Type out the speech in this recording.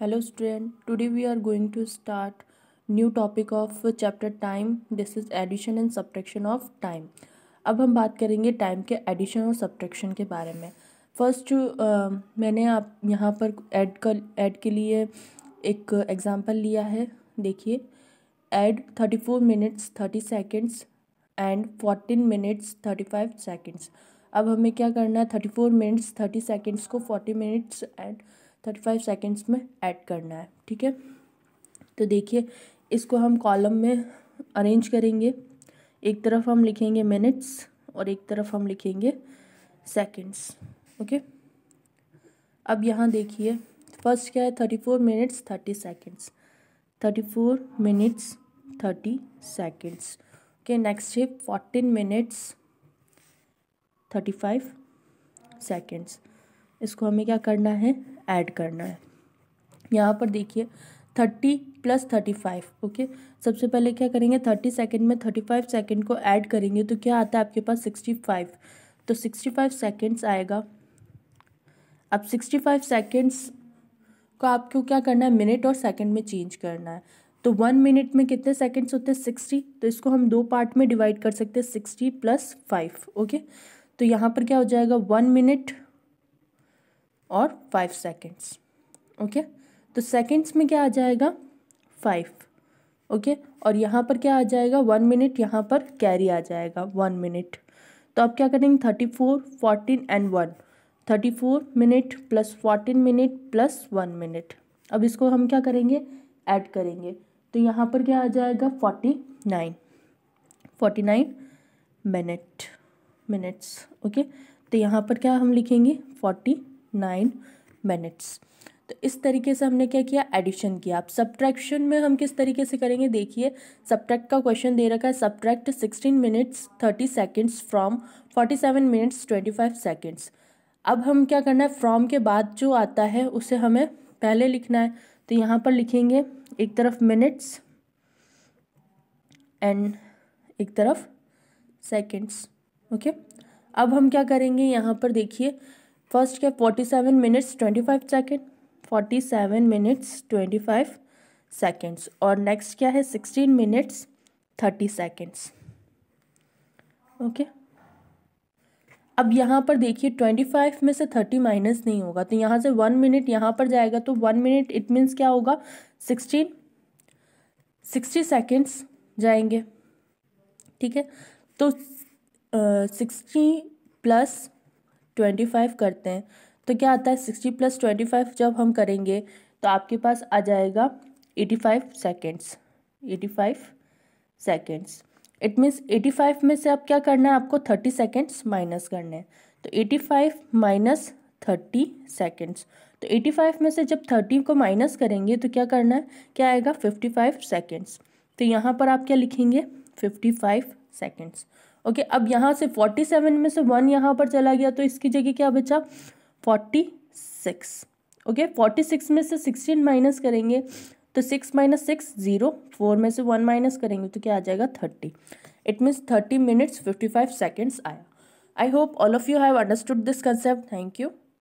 Hello student today we are going to start new topic of chapter time this is addition and subtraction of time अब हम बात करेंगे time के addition और subtraction के बारे में फर्स्ट uh, मैंने आप यहाँ पर ऐड कर ऐड के लिए एक एग्ज़ाम्पल लिया है देखिए add thirty four minutes thirty seconds and fourteen minutes thirty five seconds अब हमें क्या करना है thirty four minutes thirty seconds को forty minutes and thirty five seconds में ऐड करना है ठीक है तो देखिए इसको हम कॉलम में अरेंज करेंगे एक तरफ हम लिखेंगे मिनट्स और एक तरफ हम लिखेंगे सेकेंड्स ओके अब यहाँ देखिए फर्स्ट क्या है thirty four minutes thirty seconds thirty four minutes thirty seconds okay next है fourteen minutes thirty five seconds इसको हमें क्या करना है ऐड करना है यहाँ पर देखिए thirty plus thirty five okay सबसे पहले क्या करेंगे थर्टी सेकेंड में थर्टी फाइव सेकेंड को ऐड करेंगे तो क्या आता है आपके पास सिक्सटी फाइव तो सिक्सटी फाइव सेकेंड्स आएगा अब सिक्सटी फाइव सेकेंड्स को आपको क्या करना है मिनट और सेकेंड में चेंज करना है तो वन मिनट में कितने सेकेंड्स होते हैं सिक्सटी तो इसको हम दो पार्ट में डिवाइड कर सकते हैं सिक्सटी प्लस फाइव ओके तो यहाँ पर क्या हो जाएगा वन मिनट और फाइव सेकेंड्स ओके तो सेकेंड्स में क्या आ जाएगा फाइव ओके okay? और यहाँ पर क्या आ जाएगा वन मिनट यहाँ पर कैरी आ जाएगा वन मिनट तो आप क्या करेंगे thirty four fourteen and one thirty four minute plus fourteen minute plus one minute अब इसको हम क्या करेंगे ऐड करेंगे तो यहाँ पर क्या आ जाएगा forty nine forty nine minute minutes okay तो यहाँ पर क्या हम लिखेंगे फोर्टी नाइन मिनट्स तो इस तरीके से हमने क्या किया एडिशन किया अब सब्ट्रैक्शन में हम किस तरीके से करेंगे देखिए सब्ट्रैक्ट का क्वेश्चन दे रखा है subtract sixteen minutes thirty seconds from forty seven minutes twenty five seconds अब हम क्या करना है फ्रॉम के बाद जो आता है उसे हमें पहले लिखना है तो यहाँ पर लिखेंगे एक तरफ मिनट्स एंड एक तरफ सेकेंड्स ओके अब हम क्या करेंगे यहाँ पर देखिए फर्स्ट क्या forty seven minutes twenty five second forty seven minutes twenty five seconds और नेक्स्ट क्या है sixteen minutes thirty seconds okay अब यहाँ पर देखिए ट्वेंटी फाइव में से थर्टी माइनस नहीं होगा तो यहाँ से वन मिनट यहाँ पर जाएगा तो वन मिनट इट मीन्स क्या होगा सिक्सटीन सिक्सटी सेकेंड्स जाएंगे ठीक है तो sixty uh, plus twenty five करते हैं तो क्या आता है सिक्सटी प्लस ट्वेंटी फाइव जब हम करेंगे तो आपके पास आ जाएगा eighty five seconds eighty five seconds it means eighty five में से अब क्या करना है आपको थर्टी सेकेंड्स माइनस करने हैं तो eighty five minus thirty seconds तो एटी फाइव में से जब थर्टी को माइनस करेंगे तो क्या करना है क्या आएगा फिफ्टी फाइव सेकेंड्स तो यहाँ पर आप क्या लिखेंगे फिफ्टी फाइव सेकेंड्स ओके अब यहाँ से फोर्टी सेवन में से वन यहाँ पर चला गया तो इसकी जगह क्या बचा forty six okay forty six में से सिक्सटीन माइनस करेंगे तो six minus six zero four में से वन माइनस करेंगे तो क्या आ जाएगा thirty it means thirty minutes fifty five seconds आया I hope all of you have understood this concept thank you